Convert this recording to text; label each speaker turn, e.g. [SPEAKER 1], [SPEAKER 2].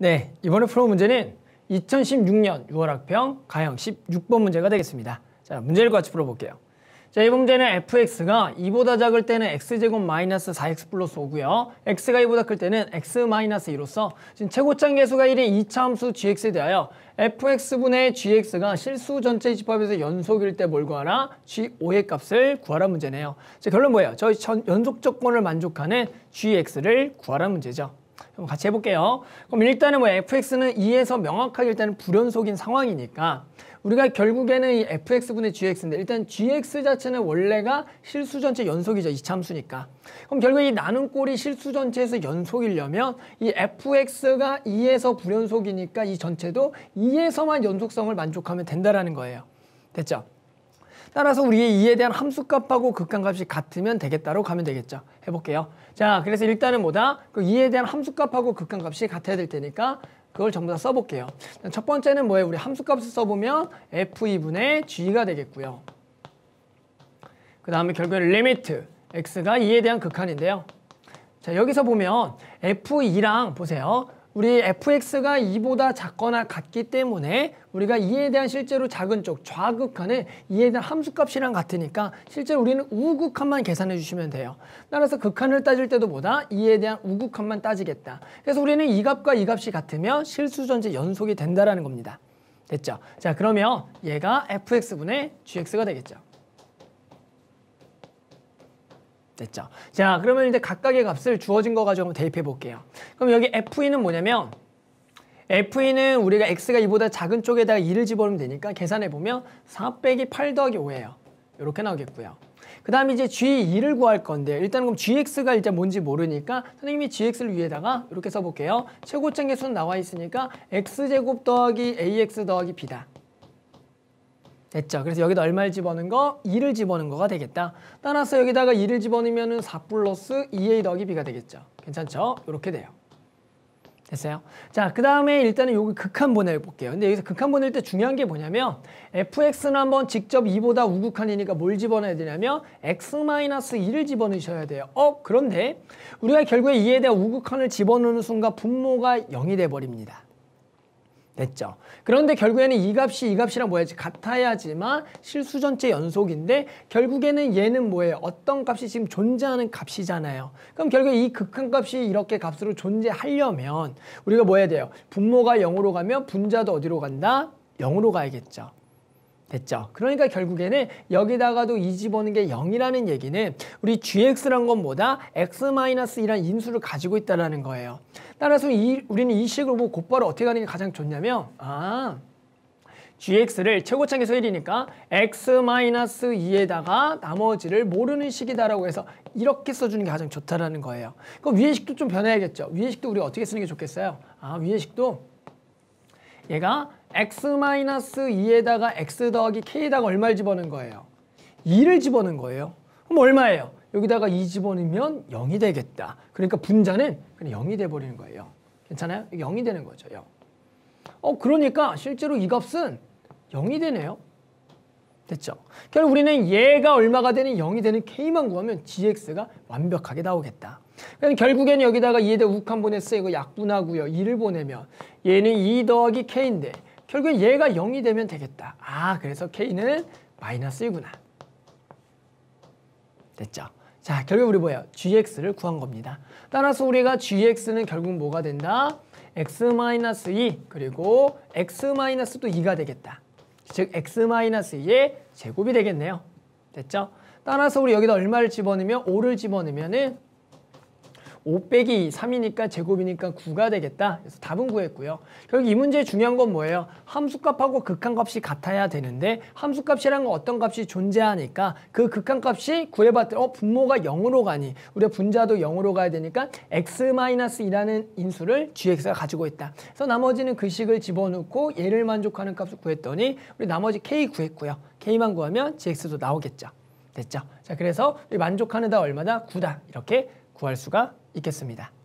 [SPEAKER 1] 네, 이번에 풀어 문제는 2016년 6월 학평 가형 16번 문제가 되겠습니다. 자, 문제를 같이 풀어볼게요. 자, 이 문제는 fx가 2보다 작을 때는 x제곱 마이너스 4x 플러스 5고요. x가 2보다 클 때는 x 마이너스 2로서 지금 최고장 계수가 1인 2차 함수 gx에 대하여 fx분의 gx가 실수 전체 집합에서 연속일 때 뭘 구하라? g5의 값을 구하라 문제네요. 자, 결론 뭐예요? 저희 전, 연속 조건을 만족하는 gx를 구하라 문제죠. 그럼 같이 해볼게요. 그럼 일단은 뭐 fx는 2에서 명확하게 일단은 불연속인 상황이니까 우리가 결국에는 이 fx분의 gx인데 일단 gx 자체는 원래가 실수 전체 연속이죠. 이 참수니까. 그럼 결국 이 나눈 꼴이 실수 전체에서 연속이려면 이 fx가 2에서 불연속이니까 이 전체도 2에서만 연속성을 만족하면 된다라는 거예요. 됐죠? 따라서 우리의 2에 대한 함수값하고 극한값이 같으면 되겠다로 가면 되겠죠. 해볼게요. 자, 그래서 일단은 뭐다? 그 2에 대한 함수값하고 극한값이 같아야 될 테니까 그걸 전부 다 써볼게요. 첫 번째는 뭐예요? 우리 함수값을 써보면 f2분의 g가 되겠고요. 그 다음에 결국에는 리미트 x가 2에 대한 극한인데요. 자, 여기서 보면 f2랑 보세요. 우리 fx가 2보다 작거나 같기 때문에 우리가 이에 대한 실제로 작은 쪽 좌극한에 이에 대한 함수값이랑 같으니까 실제로 우리는 우극한만 계산해 주시면 돼요. 따라서 극한을 따질 때도 보다 이에 대한 우극한만 따지겠다. 그래서 우리는 이 값과 이 값이 같으면 실수전제 연속이 된다라는 겁니다. 됐죠? 자 그러면 얘가 fx분의 gx가 되겠죠. 됐죠. 자, 그러면 이제 각각의 값을 주어진 거 가지고 한번 대입해 볼게요. 그럼 여기 FE는 뭐냐면 FE는 우리가 X가 2보다 작은 쪽에다가 2를 집어넣으면 되니까 계산해 보면 4 빼기 8 더하기 5예요. 이렇게 나오겠고요. 그 다음에 이제 G2를 구할 건데 일단 그럼 GX가 이제 뭔지 모르니까 선생님이 GX를 위에다가 이렇게 써볼게요. 최고점 개수는 나와 있으니까 X제곱 더하기 AX 더하기 B다. 됐죠. 그래서 여기다 얼마를 집어넣은 거? 2를 집어넣은 거가 되겠다. 따라서 여기다가 2를 집어넣으면 은4 플러스 2a 더하기 b가 되겠죠. 괜찮죠? 이렇게 돼요. 됐어요? 자, 그 다음에 일단은 여기 극한 보내볼게요. 근데 여기서 극한 보낼 때 중요한 게 뭐냐면 fx는 한번 직접 2보다 우극한이니까 뭘 집어넣어야 되냐면 x-2를 집어넣으셔야 돼요. 어? 그런데 우리가 결국에 2에 대한 우극한을 집어넣는 순간 분모가 0이 돼버립니다. 됐죠. 그런데 결국에는 이 값이 이 값이랑 뭐야지 같아야지만 실수 전체 연속인데 결국에는 얘는 뭐예요? 어떤 값이 지금 존재하는 값이잖아요. 그럼 결국에 이 극한값이 이렇게 값으로 존재하려면 우리가 뭐 해야 돼요? 분모가 0으로 가면 분자도 어디로 간다? 0으로 가야겠죠. 됐죠. 그러니까 결국에는 여기다가도 이 집어는 넣게 0이라는 얘기는 우리 gx란 것보다 x-1이란 인수를 가지고 있다는 거예요. 따라서 이, 우리는 이 식을 뭐 곧바로 어떻게 가는 게 가장 좋냐면 아 gx를 최고창에서 1이니까 x-2에다가 나머지를 모르는 식이다라고 해서 이렇게 써주는 게 가장 좋다라는 거예요. 그럼 위의 식도 좀 변해야겠죠. 위의 식도 우리 어떻게 쓰는 게 좋겠어요? 아 위의 식도 얘가 x-2에다가 x 더하기 k에다가 얼마를 집어넣은 거예요? 2를 집어넣은 거예요. 그럼 얼마예요? 여기다가 2 집어넣으면 0이 되겠다. 그러니까 분자는 그냥 0이 돼버리는 거예요. 괜찮아요? 0이 되는 거죠. 0. 어, 그러니까 실제로 이 값은 0이 되네요. 됐죠? 결국 우리는 얘가 얼마가 되는 0이 되는 k만 구하면 gx가 완벽하게 나오겠다. 그럼 결국에는 여기다가 2에다 욱한 보냈어요. 이거 약분하고요. 2를 보내면 얘는 2 더하기 k인데 결국엔 얘가 0이 되면 되겠다. 아, 그래서 k는 마이너스 이구나 됐죠? 자, 결국 우리 뭐예요? gx를 구한 겁니다. 따라서 우리가 gx는 결국 뭐가 된다? x-2 그리고 x-도 2가 되겠다. 즉 x-2의 제곱이 되겠네요. 됐죠? 따라서 우리 여기다 얼마를 집어넣으면 5를 집어넣으면 은5 빼기 3이니까 제곱이니까 9가 되겠다. 그래서 답은 구했고요. 결국 이 문제의 중요한 건 뭐예요? 함수값하고 극한값이 같아야 되는데 함수값이란 건 어떤 값이 존재하니까 그 극한값이 구해봤더니 어, 분모가 0으로 가니 우리가 분자도 0으로 가야 되니까 x-2라는 인수를 gx가 가지고 있다. 그래서 나머지는 그 식을 집어넣고 얘를 만족하는 값을 구했더니 우리 나머지 k 구했고요. k만 구하면 gx도 나오겠죠. 됐죠? 자, 그래서 만족하는 다 얼마다? 9다. 이렇게 구할 수가 있겠습니다.